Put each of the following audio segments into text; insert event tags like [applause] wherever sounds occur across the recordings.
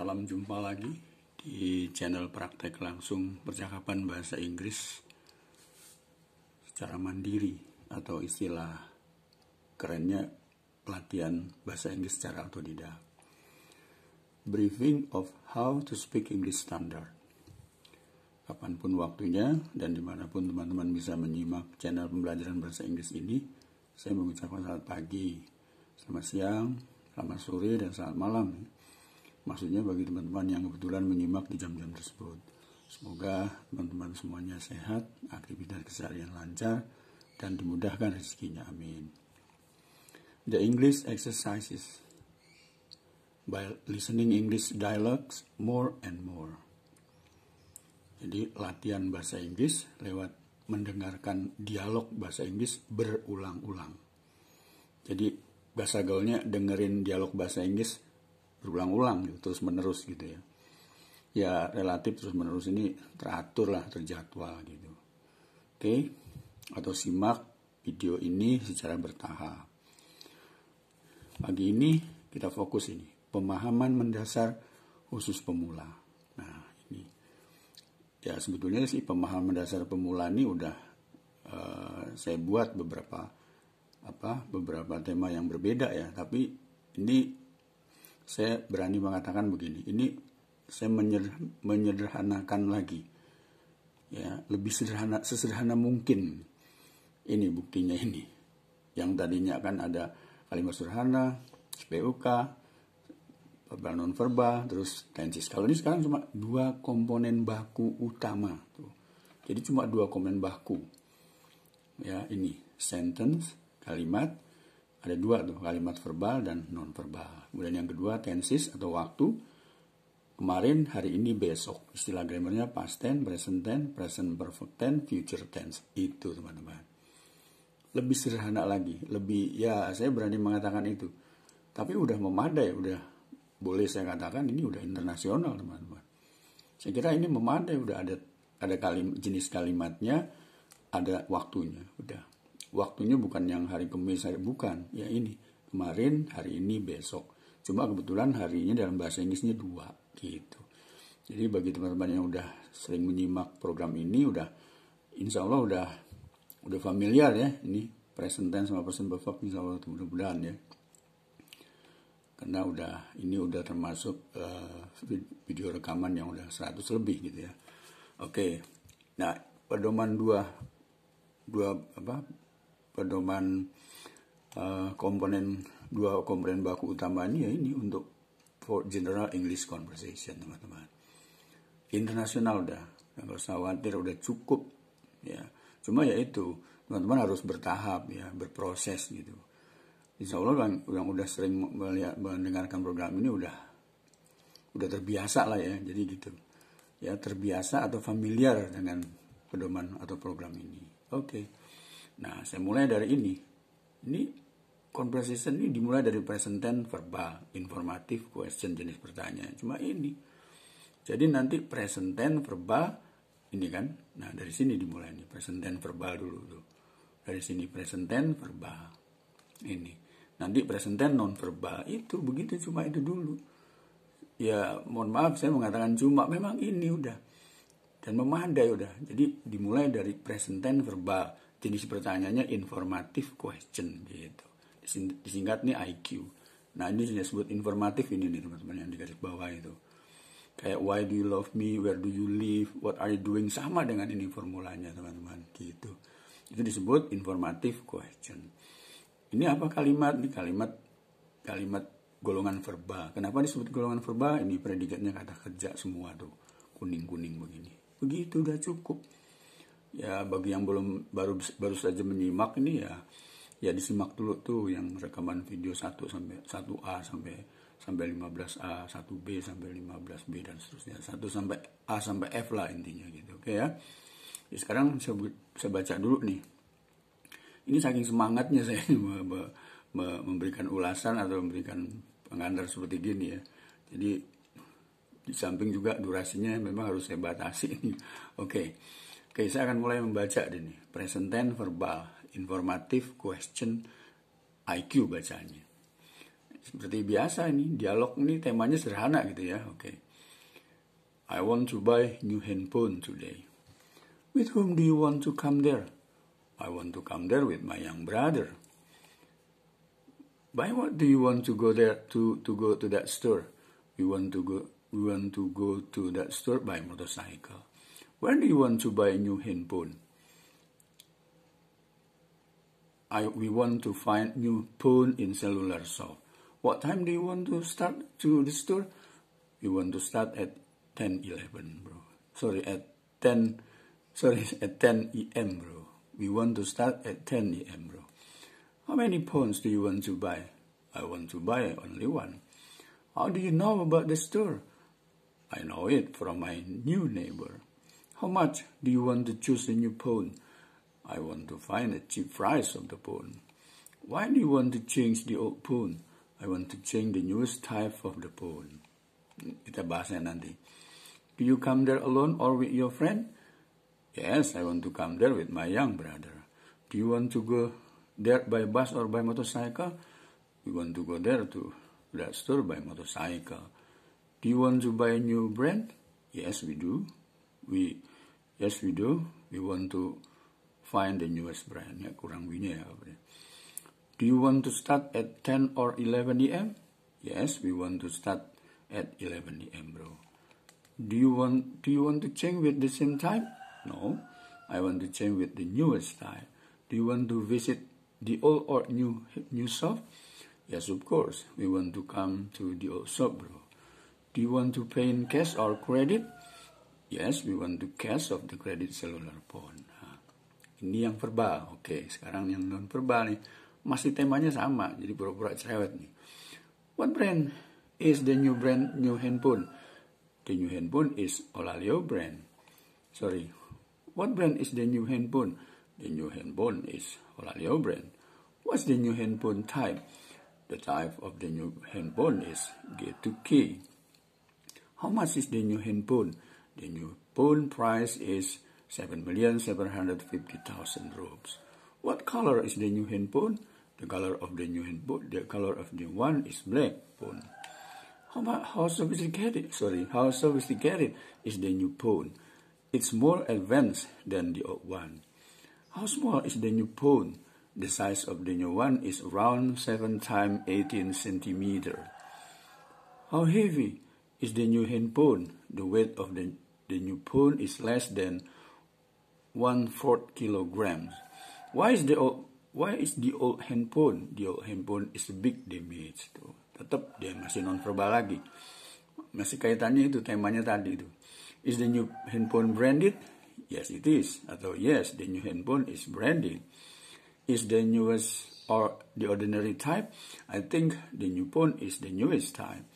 Salam jumpa lagi di channel praktek langsung percakapan bahasa Inggris secara mandiri atau istilah kerennya pelatihan bahasa Inggris secara autodidak. Briefing of how to speak English standard. Kapanpun waktunya dan dimanapun teman-teman bisa menyimak channel pembelajaran bahasa Inggris ini, saya mengucapkan selamat pagi, selamat siang, selamat sore, dan selamat malam maksudnya bagi teman-teman yang kebetulan menyimak di jam-jam tersebut. Semoga teman-teman semuanya sehat, aktivitas keseharian lancar, dan dimudahkan rezekinya. Amin. The English exercises by listening English dialogues more and more. Jadi latihan bahasa Inggris lewat mendengarkan dialog bahasa Inggris berulang-ulang. Jadi bahasa gaulnya dengerin dialog bahasa Inggris berulang-ulang gitu, terus menerus gitu ya ya relatif terus menerus ini teratur lah terjadwal gitu oke okay? atau simak video ini secara bertahap pagi ini kita fokus ini pemahaman mendasar khusus pemula nah ini ya sebetulnya sih pemahaman mendasar pemula ini udah uh, saya buat beberapa apa beberapa tema yang berbeda ya tapi ini saya berani mengatakan begini ini saya menyederhanakan lagi ya lebih sederhana sesederhana mungkin ini buktinya ini yang tadinya kan ada kalimat sederhana PUK verbal non verba terus tensis kalau ini sekarang cuma dua komponen baku utama tuh jadi cuma dua komponen baku ya ini sentence kalimat ada dua tuh, kalimat verbal dan non-verbal. Kemudian yang kedua, tenses atau waktu. Kemarin, hari ini, besok. Istilah grammarnya past tense, present tense, present perfect tense, future tense. Itu teman-teman. Lebih sederhana lagi, lebih ya saya berani mengatakan itu. Tapi udah memadai, udah boleh saya katakan ini udah internasional teman-teman. Saya kira ini memadai, udah ada ada kalim, jenis kalimatnya, ada waktunya, udah waktunya bukan yang hari Kamis hari bukan ya ini kemarin hari ini besok cuma kebetulan harinya dalam bahasa Inggrisnya dua gitu jadi bagi teman-teman yang udah sering menyimak program ini udah insya Allah udah udah familiar ya ini present tense sama present perfect insya Allah mudah-mudahan ya karena udah ini udah termasuk uh, video rekaman yang udah 100 lebih gitu ya. Oke. Okay. Nah, pedoman dua dua apa pedoman uh, komponen dua komponen baku utamanya ya ini untuk for general English conversation teman-teman. Internasional udah, nggak usah khawatir udah cukup ya. Cuma ya itu teman-teman harus bertahap ya, berproses gitu. Insya Allah yang, yang udah sering melihat mendengarkan program ini udah udah terbiasa lah ya, jadi gitu ya terbiasa atau familiar dengan pedoman atau program ini. Oke. Okay. Nah, saya mulai dari ini. Ini conversation ini dimulai dari present tense verbal, informatif, question jenis pertanyaan. Cuma ini. Jadi nanti present tense verbal ini kan. Nah, dari sini dimulai nih present tense verbal dulu tuh. Dari sini present tense verbal. Ini. Nanti present tense non verbal itu begitu cuma itu dulu. Ya, mohon maaf saya mengatakan cuma memang ini udah dan ya udah. Jadi dimulai dari present tense verbal jenis pertanyaannya informatif question gitu disingkat nih IQ nah ini disebut informatif ini nih teman-teman yang di garis bawah itu kayak why do you love me where do you live what are you doing sama dengan ini formulanya teman-teman gitu itu disebut informatif question ini apa kalimat ini kalimat kalimat golongan verba kenapa disebut golongan verba ini predikatnya kata kerja semua tuh kuning kuning begini begitu udah cukup ya bagi yang belum baru baru saja menyimak ini ya ya disimak dulu tuh yang rekaman video 1 sampai 1A sampai sampai 15A, 1B sampai 15B dan seterusnya. 1 sampai A sampai F lah intinya gitu. Oke ya. ya sekarang saya, baca dulu nih. Ini saking semangatnya saya [laughs] memberikan ulasan atau memberikan pengantar seperti gini ya. Jadi di samping juga durasinya memang harus saya batasi. [laughs] Oke. Oke, saya akan mulai membaca ini. Present tense verbal, informatif question, IQ bacanya Seperti biasa ini, dialog ini temanya sederhana gitu ya. Oke. I want to buy new handphone today. With whom do you want to come there? I want to come there with my young brother. By what do you want to go there to to go to that store? We want to go we want to go to that store by motorcycle. When do you want to buy a new handphone? I, we want to find new phone in cellular shop. What time do you want to start to the store? We want to start at 10, 11, bro. Sorry, at 10, sorry, [laughs] at 10 a.m., bro. We want to start at 10 a.m., bro. How many phones do you want to buy? I want to buy only one. How do you know about the store? I know it from my new neighbor. How much do you want to choose a new phone? I want to find a cheap price of the phone. Why do you want to change the old phone? I want to change the newest type of the phone. Kita bahasnya nanti. Do you come there alone or with your friend? Yes, I want to come there with my young brother. Do you want to go there by bus or by motorcycle? We want to go there to that store by motorcycle. Do you want to buy a new brand? Yes, we do. We Yes, we do. We want to find the newest brand. Ya, kurang bunyi ya. Do you want to start at 10 or 11 a.m.? Yes, we want to start at 11 a.m., bro. Do you want do you want to change with the same time? No. I want to change with the newest time. Do you want to visit the old or new new shop? Yes, of course. We want to come to the old shop, bro. Do you want to pay in cash or credit? Yes, we want to cash of the credit cellular phone. Nah, ini yang verbal. Oke, sekarang yang non verbal nih. Masih temanya sama, jadi pura-pura cerewet nih. What brand is the new brand new handphone? The new handphone is Olalio brand. Sorry. What brand is the new handphone? The new handphone is Olalio brand. What's the new handphone type? The type of the new handphone is G2K. How much is the new handphone? The new bone price is 7,750,000 rubles. What color is the new handphone? The color of the new handphone, the color of the one is black phone. How much, how sophisticated, sorry, how sophisticated is the new phone? It's more advanced than the old one. How small is the new phone? The size of the new one is around 7 times 18 centimeter. How heavy? is the new handphone. The weight of the, the new phone is less than one fourth kilograms. Why is the old why is the old handphone? The old handphone is a big damage. Tuh. Tetap dia masih verbal lagi. Masih kaitannya itu temanya tadi itu. Is the new handphone branded? Yes, it is. Atau yes, the new handphone is branded. Is the newest or the ordinary type? I think the new phone is the newest type.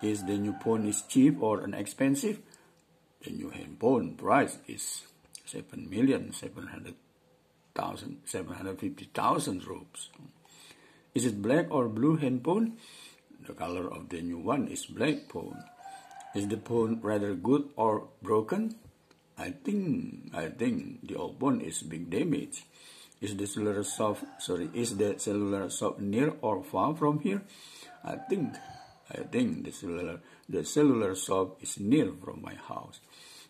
If the new phone is cheap or inexpensive, the new handphone price is 7 million 700,000 750,000 rupees. Is it black or blue handphone? The color of the new one is black phone. Is the phone rather good or broken? I think I think the old phone is big damage. Is the cellular soft? sorry, is the cellular soft near or far from here? I think I think the cellular the cellular shop is near from my house.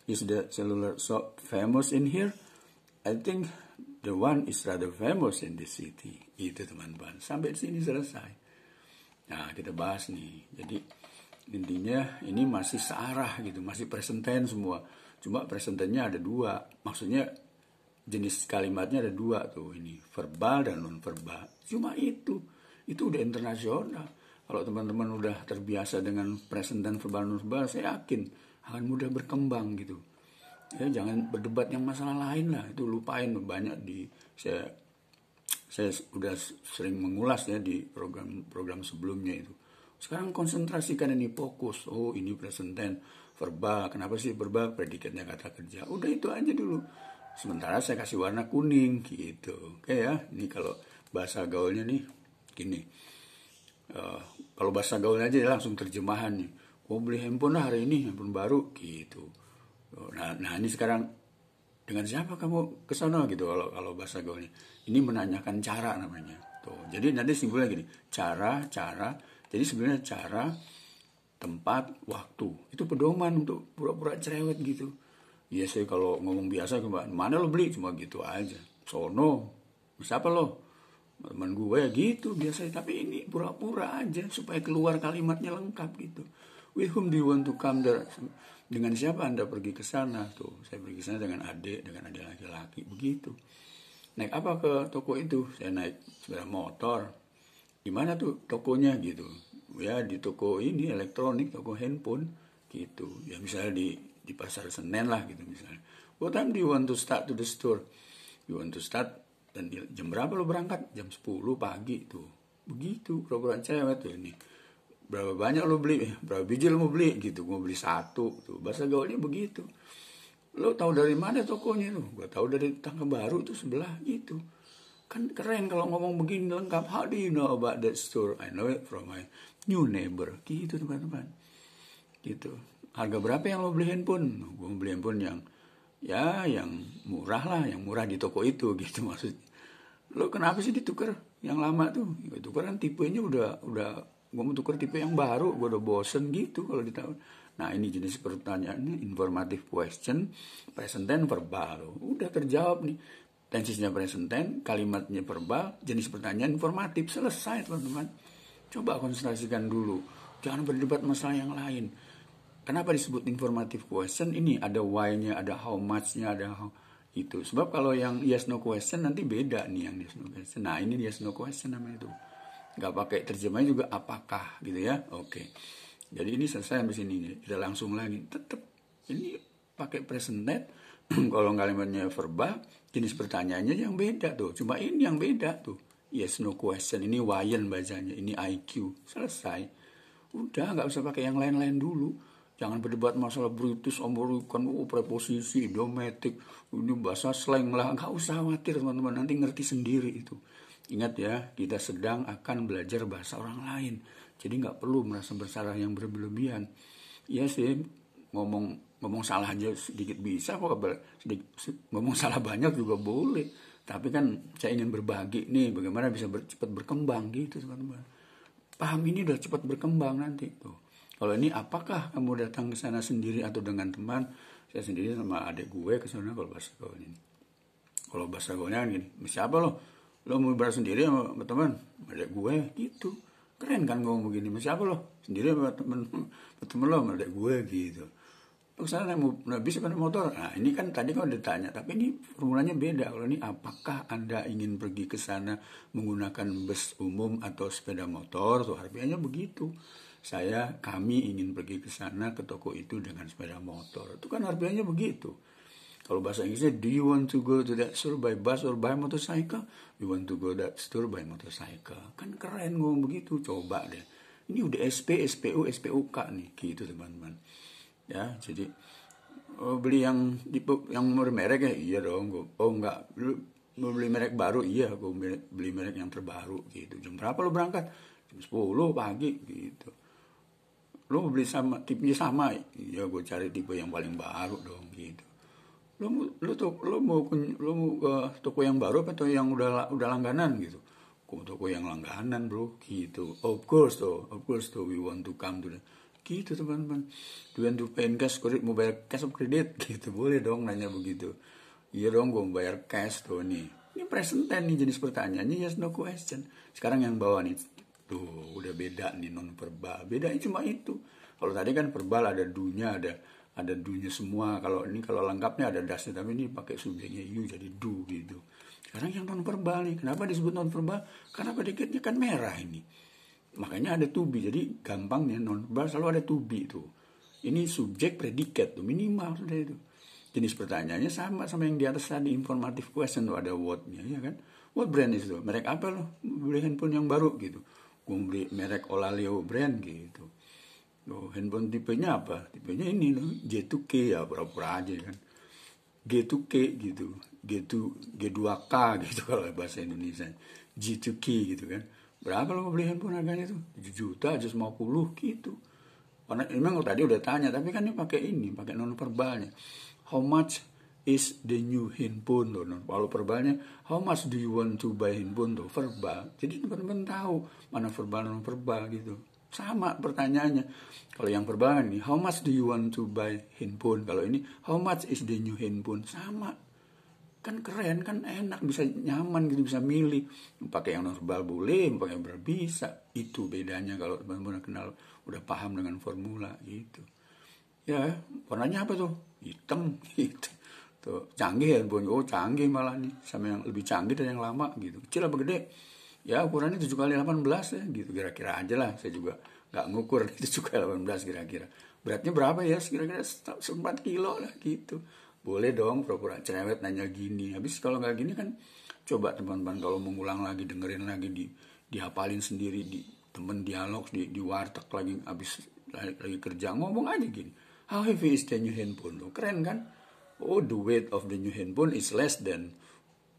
Is the cellular shop famous in here? I think the one is rather famous in this city. Itu teman-teman. Sampai sini selesai. Nah, kita bahas nih. Jadi intinya ini masih searah gitu, masih present tense semua. Cuma present ada dua. Maksudnya jenis kalimatnya ada dua tuh ini verbal dan non verbal. Cuma itu. Itu udah internasional kalau teman-teman udah terbiasa dengan present dan verbal nonverbal, saya yakin akan mudah berkembang gitu. Ya, jangan berdebat yang masalah lain lah, itu lupain banyak di saya saya udah sering mengulas ya di program-program sebelumnya itu. Sekarang konsentrasikan ini fokus. Oh, ini present dan verbal. Kenapa sih verbal? Predikatnya kata kerja. Udah itu aja dulu. Sementara saya kasih warna kuning gitu. Oke ya. Ini kalau bahasa gaulnya nih gini. Uh, kalau bahasa gaulnya aja dia ya, langsung terjemahan nih oh beli handphone lah hari ini handphone baru gitu oh, nah nah ini sekarang dengan siapa kamu ke sana gitu kalau kalau bahasa gaulnya ini menanyakan cara namanya tuh jadi nanti simpulnya gini cara cara jadi sebenarnya cara tempat waktu itu pedoman untuk pura-pura cerewet gitu biasanya kalau ngomong biasa cuma mana lo beli cuma gitu aja sono siapa lo teman gue ya gitu biasanya tapi ini pura-pura aja supaya keluar kalimatnya lengkap gitu with whom do you want to come there dengan siapa anda pergi ke sana tuh saya pergi ke sana dengan adik dengan adik laki-laki begitu naik apa ke toko itu saya naik sepeda motor di mana tuh tokonya gitu ya di toko ini elektronik toko handphone gitu ya misalnya di di pasar senen lah gitu misalnya what time do you want to start to the store you want to start dan jam berapa lo berangkat jam 10 pagi tuh begitu perempuan cewek tuh ini berapa banyak lo beli eh, berapa biji lo mau beli gitu mau beli satu tuh bahasa gaulnya begitu lo tahu dari mana tokonya tuh gue tahu dari tangga baru tuh sebelah gitu kan keren kalau ngomong begini lengkap how do you know about that store I know it from my new neighbor gitu teman-teman gitu harga berapa yang lo beli handphone gue beli handphone yang ya yang murah lah yang murah di toko itu [laughs] gitu maksudnya lo kenapa sih ditukar yang lama tuh ya, tuker kan tipenya udah udah gue mau tuker tipe yang baru gue udah bosen gitu kalau ditahu nah ini jenis pertanyaannya informatif question present tense verbal udah terjawab nih tensisnya present tense kalimatnya verbal jenis pertanyaan informatif selesai teman-teman coba konsentrasikan dulu jangan berdebat masalah yang lain Kenapa disebut informative question? Ini ada why-nya, ada how much-nya, ada how itu. Sebab kalau yang yes no question nanti beda nih yang yes no question. Nah ini yes no question namanya itu. Gak pakai terjemahnya juga apakah gitu ya. Oke. Jadi ini selesai habis ini. Kita langsung lagi. Tetap ini pakai present tense. [clears throat] kalau kalimatnya verbal, jenis pertanyaannya yang beda tuh. Cuma ini yang beda tuh. Yes no question. Ini wayan bacanya. Ini IQ. Selesai. Udah nggak usah pakai yang lain-lain dulu Jangan berdebat masalah British, American, oh, preposisi, idiomatic, ini bahasa slang lah. Nggak usah khawatir teman-teman, nanti ngerti sendiri itu. Ingat ya, kita sedang akan belajar bahasa orang lain. Jadi nggak perlu merasa bersalah yang berlebihan. Iya sih, ngomong ngomong salah aja sedikit bisa kok sedikit, ngomong salah banyak juga boleh tapi kan saya ingin berbagi nih bagaimana bisa ber, cepat berkembang gitu teman-teman paham ini udah cepat berkembang nanti tuh kalau ini apakah kamu datang ke sana sendiri atau dengan teman? Saya sendiri sama adik gue ke sana kalau bahasa gaulnya ini. Kalau bahasa gaulnya kan gini, siapa lo? Lo mau berasa sendiri sama, teman? Adik gue gitu. Keren kan ngomong begini, siapa lo? Sendiri sama teman? Teman lo, sama adik gue gitu. Lo kesana naik, naik bis apa motor? Nah ini kan tadi kan udah ditanya, tapi ini formulanya beda. Kalau ini apakah Anda ingin pergi ke sana menggunakan bus umum atau sepeda motor? Tuh, harfiahnya begitu saya kami ingin pergi ke sana ke toko itu dengan sepeda motor. Itu kan harganya begitu. Kalau bahasa Inggrisnya, do you want to go to that store by bus or by motorcycle? You want to go that store by motorcycle? Kan keren ngomong begitu, coba deh. Ini udah SP, SPU, SPUK nih, gitu teman-teman. Ya, jadi oh, beli yang tipe yang merek ya, iya dong. gue. Oh enggak, lu mau beli merek baru? Iya, gue beli merek yang terbaru gitu. Jam berapa lo berangkat? Jam 10 pagi gitu lo beli sama tipnya sama ya gue cari tipe yang paling baru dong gitu lo lo tuh lo mau lo mau ke toko yang baru atau yang udah udah langganan gitu ke toko yang langganan bro gitu of course tuh of course tuh we want to come to the gitu teman-teman do you want to pay cash credit mau bayar cash of credit [laughs] gitu boleh dong nanya begitu iya dong gue bayar cash tuh nih ini present nih jenis pertanyaannya yes no question sekarang yang bawah nih Tuh, udah beda nih non perba Bedanya cuma itu. Kalau tadi kan verbal ada dunya, ada ada dunya semua. Kalau ini kalau lengkapnya ada dasnya, tapi ini pakai subjeknya you jadi do gitu. Sekarang yang non verbal nih, kenapa disebut non verbal? Karena predikatnya kan merah ini. Makanya ada tubi, jadi gampang nih non verbal selalu ada tubi tuh Ini subjek predikat tuh minimal sudah itu. Jenis pertanyaannya sama sama yang di atas tadi informative question tuh ada what-nya ya kan. What brand is itu? Merek apa loh? Beli handphone yang baru gitu Gue beli merek Olaleo brand gitu. Oh, handphone tipenya apa? Tipenya ini loh, g 2 k ya pura-pura aja kan. G2K gitu, G2, G2K gitu [laughs] kalau bahasa Indonesia. G2K gitu kan. Berapa lo beli handphone harganya tuh? 7 juta, 150 gitu. Karena memang tadi udah tanya, tapi kan ini pakai ini, pakai non verbalnya. How much is the new handphone loh non. Kalau verbalnya how much do you want to buy handphone tuh verbal. Jadi teman-teman tahu mana verbal non verbal gitu. Sama pertanyaannya. Kalau yang verbal ini how much do you want to buy handphone. Kalau ini how much is the new handphone. Sama kan keren kan enak bisa nyaman gitu bisa milih pakai yang verbal boleh pakai yang verbal bisa itu bedanya kalau teman-teman kenal udah paham dengan formula gitu ya warnanya apa tuh hitam hitam [laughs] gitu. Tuh, gitu. canggih handphone oh canggih malah nih sama yang lebih canggih dan yang lama gitu kecil apa gede ya ukurannya 7 kali 18 ya gitu kira-kira aja lah saya juga nggak ngukur 7 [laughs] kali 18 kira-kira beratnya berapa ya kira-kira 4 kilo lah gitu boleh dong pura-pura cerewet nanya gini habis kalau nggak gini kan coba teman-teman kalau mengulang lagi dengerin lagi di dihafalin sendiri di temen dialog di, di warteg lagi habis lagi, lagi kerja ngomong aja gini how heavy is the new handphone lo keren kan oh the weight of the new handphone is less than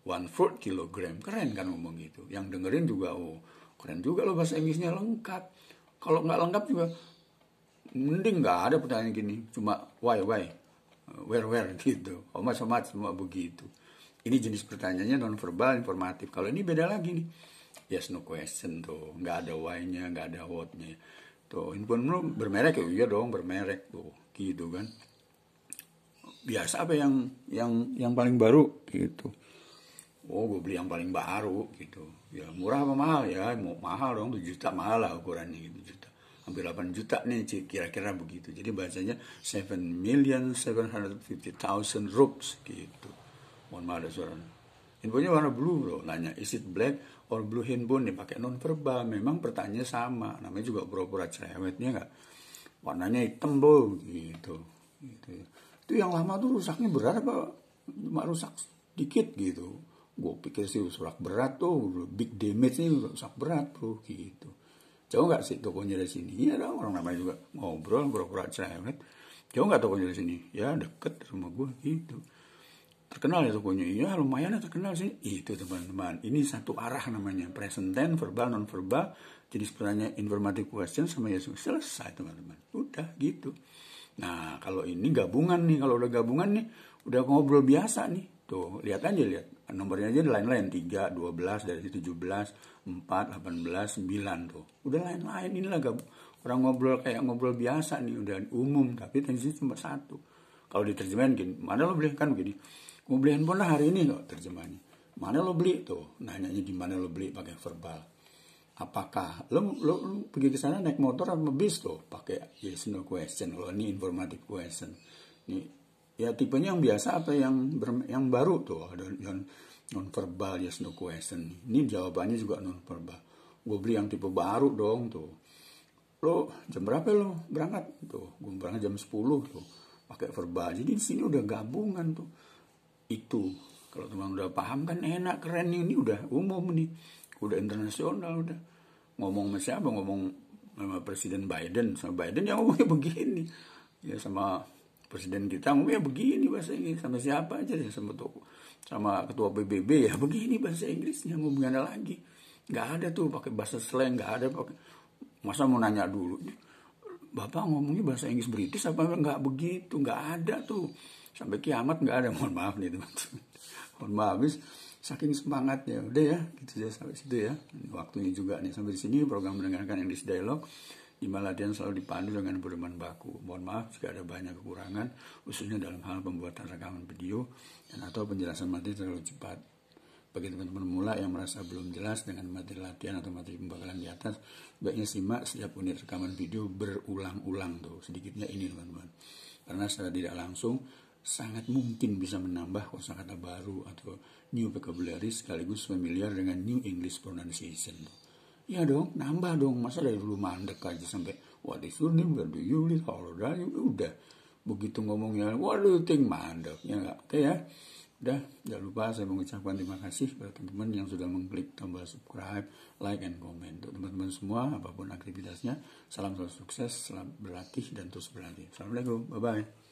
one fourth kilogram keren kan ngomong gitu yang dengerin juga oh keren juga loh bahasa Inggrisnya lengkap kalau nggak lengkap juga mending nggak ada pertanyaan gini cuma why why eh, where where [laughs] gitu oh mas mas semua begitu ini jenis pertanyaannya non verbal informatif kalau ini beda lagi nih yes no question tuh nggak ada why-nya nggak ada what-nya tuh handphone lu bermerek ya iya dong bermerek tuh gitu kan biasa apa yang yang yang paling baru gitu oh gue beli yang paling baru gitu ya murah apa mahal ya mau mahal dong tujuh juta mahal lah ukurannya gitu juta hampir delapan juta nih kira-kira begitu jadi bacanya 7 million thousand rupes gitu mohon maaf ada suara handphonenya warna blue bro nanya is it black or blue handphone pakai non verbal memang pertanyaannya sama namanya juga pura-pura cerewetnya enggak warnanya hitam bro gitu, gitu itu yang lama tuh rusaknya berat apa cuma rusak dikit gitu gue pikir sih rusak berat tuh big damage nih rusak berat bro gitu jauh nggak sih tokonya dari sini ya ada orang namanya juga ngobrol pura-pura cerewet jauh nggak tokonya dari sini ya deket rumah gue gitu terkenal ya tokonya ya lumayan ya terkenal sih itu teman-teman ini satu arah namanya present tense verbal non verbal jenis pertanyaan informative question sama ya selesai teman-teman udah gitu Nah, kalau ini gabungan nih, kalau udah gabungan nih, udah ngobrol biasa nih. Tuh, lihat aja lihat. Nomornya aja lain-lain 3, 12, dari 17, 4, 18, 9 tuh. Udah lain-lain inilah gab Orang ngobrol kayak ngobrol biasa nih, udah umum, tapi tensinya cuma satu. Kalau diterjemahin gini, mana lo beli kan begini. Mau beli handphone lah hari ini loh terjemahnya. Mana lo beli tuh? Nanyanya gimana lo beli pakai verbal apakah lo lo, lo pergi ke sana naik motor atau bis tuh pakai yes ya, no question lo ini informatik question ini ya tipenya yang biasa atau yang ber, yang baru tuh ada non non verbal yes ya, no question ini jawabannya juga non verbal gue beli yang tipe baru dong tuh lo jam berapa lo berangkat tuh gue berangkat jam 10 tuh pakai verbal jadi di sini udah gabungan tuh itu kalau teman udah paham kan enak keren ini udah umum nih udah internasional udah ngomong sama siapa ngomong sama Presiden Biden sama Biden yang ngomongnya [laughs] begini ya sama presiden kita ngomongnya begini bahasa Inggris sama siapa aja ya sama tuh sama ketua PBB ya begini bahasa Inggrisnya ngomongnya lagi nggak ada tuh pakai bahasa slang nggak ada pakai masa mau nanya dulu bapak ngomongnya bahasa Inggris British apa nggak begitu nggak ada tuh sampai kiamat nggak ada [laughs] mohon maaf nih teman-teman mohon maaf nih saking semangatnya udah ya gitu ya sampai situ ya waktunya juga nih sampai di sini program mendengarkan English dialog di latihan selalu dipandu dengan pedoman baku. Mohon maaf jika ada banyak kekurangan, khususnya dalam hal pembuatan rekaman video dan atau penjelasan materi terlalu cepat. Bagi teman-teman mula yang merasa belum jelas dengan materi latihan atau materi pembakaran di atas, baiknya simak setiap unit rekaman video berulang-ulang tuh, sedikitnya ini teman-teman. Karena secara tidak langsung, sangat mungkin bisa menambah kosakata baru atau new vocabulary sekaligus familiar dengan new English pronunciation. Ya dong, nambah dong. Masa dari dulu mandek aja sampai what is your name, where do you live, how old are you, udah. Begitu ngomongnya, what do you think, mandek. Ya enggak, oke ya. Udah, jangan lupa saya mengucapkan terima kasih kepada teman-teman yang sudah mengklik tombol subscribe, like, and comment. Untuk teman-teman semua, apapun aktivitasnya, salam selalu sukses, salam berlatih, dan terus berlatih. Assalamualaikum, bye-bye.